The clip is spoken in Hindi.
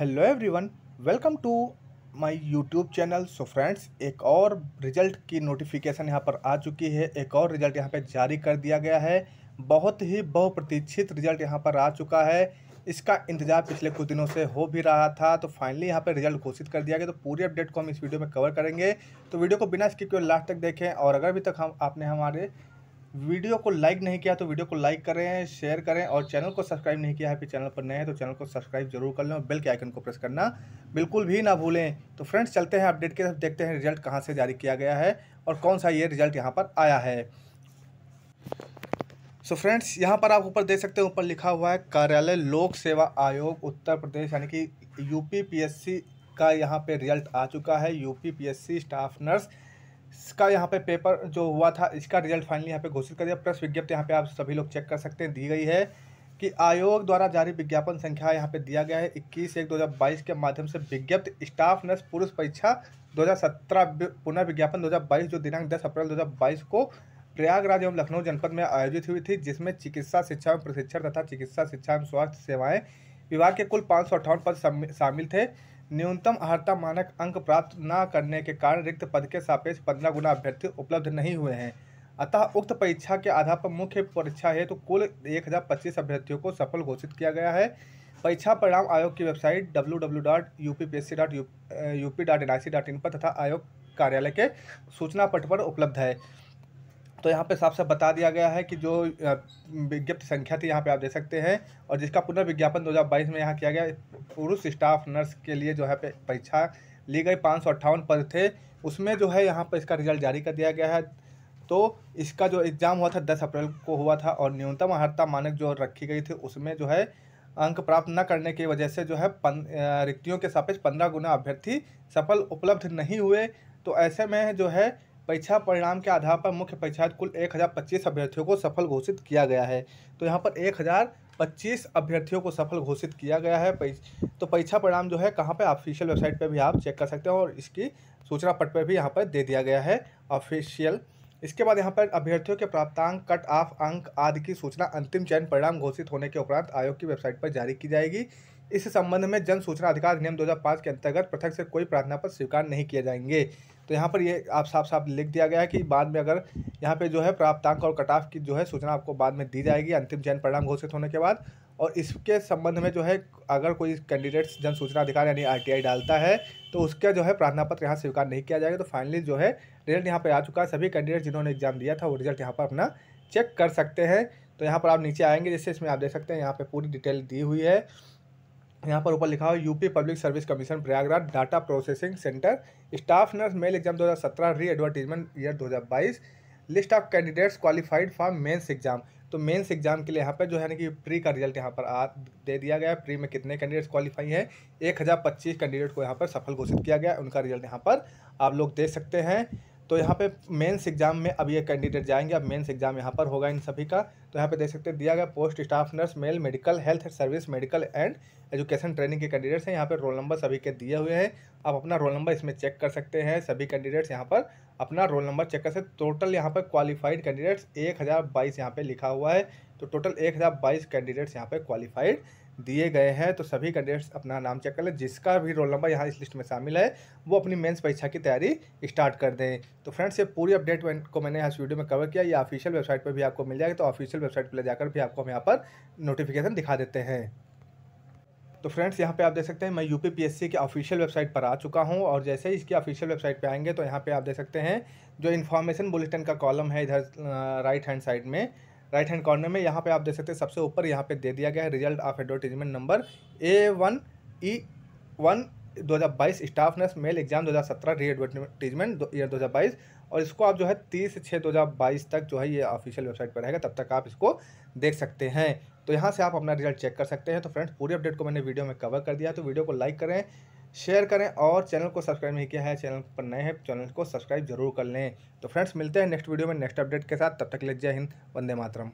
hello everyone welcome to my YouTube channel so friends एक और रिजल्ट की नोटिफिकेशन यहाँ पर आ चुकी है एक और रिजल्ट यहाँ पर जारी कर दिया गया है बहुत ही बहुप्रतीक्षित रिजल्ट यहाँ पर आ चुका है इसका इंतजार पिछले कुछ दिनों से हो भी रहा था तो फाइनली यहाँ पर रिजल्ट घोषित कर दिया गया तो पूरी अपडेट को हम इस वीडियो में कवर करेंगे तो वीडियो को बिना स्किप के लास्ट तक देखें और अगर अभी तक हम आपने हमारे वीडियो को लाइक नहीं किया तो वीडियो को लाइक करें शेयर करें और चैनल को सब्सक्राइब नहीं किया है फिर चैनल पर नए हैं तो चैनल को सब्सक्राइब जरूर कर लें और बेल के आइकन को प्रेस करना बिल्कुल भी ना भूलें तो फ्रेंड्स चलते हैं अपडेट के तरफ देखते हैं रिजल्ट कहाँ से जारी किया गया है और कौन सा ये रिजल्ट यहाँ पर आया है सो फ्रेंड्स यहाँ पर आप ऊपर देख सकते हैं ऊपर लिखा हुआ है कार्यालय लोक सेवा आयोग उत्तर प्रदेश यानी कि यूपी का यहाँ पर रिजल्ट आ चुका है यू स्टाफ नर्स इसका यहाँ पे पेपर जो हुआ था इसका रिजल्ट फाइनली यहाँ पे घोषित कर दिया प्रेस विज्ञप्ति यहाँ पे आप सभी लोग चेक कर सकते हैं दी गई है कि आयोग द्वारा जारी विज्ञापन संख्या यहाँ पे दिया गया है इक्कीस एक बाईस के माध्यम से विज्ञप्ति स्टाफ नर्स पुरुष परीक्षा 2017 पुनः विज्ञापन बाईस जो दिनांक 10 अप्रैल 2022 को प्रयागराज एवं लखनऊ जनपद में आयोजित हुई थी जिसमें चिकित्सा शिक्षा एवं प्रशिक्षण तथा चिकित्सा शिक्षा एवं स्वास्थ्य सेवाएँ विभाग के कुल पाँच पद शामिल थे न्यूनतम अर्हता मानक अंक प्राप्त न करने के कारण रिक्त पद के सापेक्ष पंद्रह गुना अभ्यर्थी उपलब्ध नहीं हुए हैं अतः उक्त परीक्षा के आधार पर मुख्य परीक्षा हेतु तो कुल एक हज़ार पच्चीस अभ्यर्थियों को सफल घोषित किया गया है परीक्षा परिणाम आयोग की website W W dot U P P S C dot U P dot N I C dot in पर तथा आयोग कार्यालय के सूचना पट पर उपलब्ध है तो यहाँ पे साफ साफ बता दिया गया है कि जो विज्ञप्ति संख्या थी यहाँ पे आप दे सकते हैं और जिसका पुनर्विज्ञापन 2022 में यहाँ किया गया पुरुष स्टाफ नर्स के लिए जो है पे परीक्षा ली गई पाँच पद थे उसमें जो है यहाँ पर इसका रिजल्ट जारी कर दिया गया है तो इसका जो एग्ज़ाम हुआ था दस अप्रैल को हुआ था और न्यूनतम अर्ता मानक जो रखी गई थी उसमें जो है अंक प्राप्त न करने की वजह से जो है पन रिक्तियों के सापेक्ष पंद्रह गुना अभ्यर्थी सफल उपलब्ध नहीं हुए तो ऐसे में जो है परीक्षा परिणाम के आधार पर मुख्य परीक्षा कुल एक हज़ार पच्चीस अभ्यर्थियों को सफल घोषित किया गया है तो यहाँ पर एक हज़ार पच्चीस अभ्यर्थियों को सफल घोषित किया गया है तो परीक्षा परिणाम जो है कहाँ पे ऑफिशियल वेबसाइट पे भी आप चेक कर सकते हो और इसकी सूचना पट पर भी यहाँ पर दे दिया गया है ऑफिशियल इसके बाद यहाँ पर अभ्यर्थियों के प्राप्तांक कट ऑफ अंक आदि की सूचना अंतिम चयन परिणाम घोषित होने के उपरांत आयोग की वेबसाइट पर जारी की जाएगी इस संबंध में जन सूचना अधिकार अधिनियम 2005 के अंतर्गत पृथक से कोई प्रार्थना पत्र स्वीकार नहीं किए जाएंगे तो यहाँ पर ये आप साफ साफ लिख दिया गया है कि बाद में अगर यहाँ पे जो है प्राप्तांक और कटाफ की जो है सूचना आपको बाद में दी जाएगी अंतिम चयन परिणाम घोषित होने के बाद और इसके संबंध में जो है अगर कोई कैंडिडेट्स जन सूचना अधिकार यानी आरटीआई डालता है तो उसका जो है प्रार्थना पत्र यहाँ स्वीकार नहीं किया जाएगा तो फाइनली जो है रिजल्ट यहाँ पर आ चुका है सभी कैंडिडेट जिन्होंने एग्जाम दिया था वो रिजल्ट यहाँ पर अपना चेक कर सकते हैं तो यहाँ पर आप नीचे आएंगे जैसे इसमें आप देख सकते हैं यहाँ पर पूरी डिटेल दी हुई है यहाँ पर ऊपर लिखा हुआ UP public service commission Prayagraj data processing centre staff nurse male exam 2017 re advertisement year 2022 list of candidates qualified for mains exam तो मेंस एग्जाम के लिए यहाँ पर जो है ना कि प्री का रिजल्ट यहाँ पर आ दे दिया गया प्री में कितने कैंडिडेट्स क्वालिफाई हैं एक हज़ार पच्चीस कैंडिडेट को यहाँ पर सफल घोषित किया गया उनका रिजल्ट यहाँ पर आप लोग देख सकते हैं तो यहाँ पे मेंस एग्जाम में अब ये कैंडिडेट जाएंगे अब मेंस एग्जाम यहाँ पर होगा इन सभी का तो यहाँ पे देख सकते हैं दिया गया post staff nurse male medical health service medical and education training के कैंडिडेट्स हैं यहाँ पे रोल नंबर सभी के दिए हुए हैं आप अपना रोल नंबर इसमें चेक कर सकते हैं सभी कैंडिडेट्स यहाँ पर अपना रोल नंबर चेक कर सकते टोटल यहाँ पर क्वालिफाइड कैंडिडेट्स एक हज़ार बाईस यहाँ लिखा हुआ है तो टोटल एक हज़ार बाईस कैंडिडेट्स यहाँ पर क्वालिफाइड दिए गए हैं तो सभी कैंडिडेट्स अपना नाम चेक कर लें जिसका भी रोल नंबर यहाँ इस लिस्ट में शामिल है वो अपनी मेंस परीक्षा की तैयारी स्टार्ट कर दें तो फ्रेंड्स ये पूरी अपडेट को मैंने यहाँ वीडियो में कवर किया ये ऑफिशियल वेबसाइट पर भी आपको मिल जाएगा तो ऑफिशियल वेबसाइट पर ले जाकर भी आपको हम यहाँ पर नोटिफिकेशन दिखा देते हैं तो फ्रेंड्स यहाँ पे आप देख सकते हैं मैं यूपी पी की ऑफिशियल वेबसाइट पर आ चुका हूँ और जैसे ही इसकी ऑफिशियल वेबसाइट पे आएंगे तो यहाँ पे आप देख सकते हैं जो इन्फॉर्मेशन बुलेटिन का कॉलम है इधर राइट हैंड साइड में राइट हैंड कॉर्नर में यहाँ पे आप देख सकते हैं सबसे ऊपर यहाँ पे दे दिया गया है result of advertisement number A one E one दो हज़ार बाईस स्टाफ नर्स मेल एग्जाम दो हज़ार सत्रह री एडवर्टीजमेंट ईयर बाईस और इसको आप जो है तीस छः दो हज़ार बाईस तक जो है ये ऑफिशियल वेबसाइट पर रहेगा तब तक आप इसको देख सकते हैं तो यहाँ से आप अपना रिजल्ट चेक कर सकते हैं तो फ्रेंड्स पूरी अपडेट को मैंने वीडियो में कवर कर दिया तो वीडियो को लाइक करें शेयर करें और चैनल को सब्सक्राइब नहीं किया है चैनल पर नए हैं चैनल को सब्सक्राइब जरूर कर लें तो फ्रेंड्स मिलते हैं नेक्स्ट वीडियो में नेक्स्ट अपडेट के साथ तब तक ले जय हिंद वंदे मातरम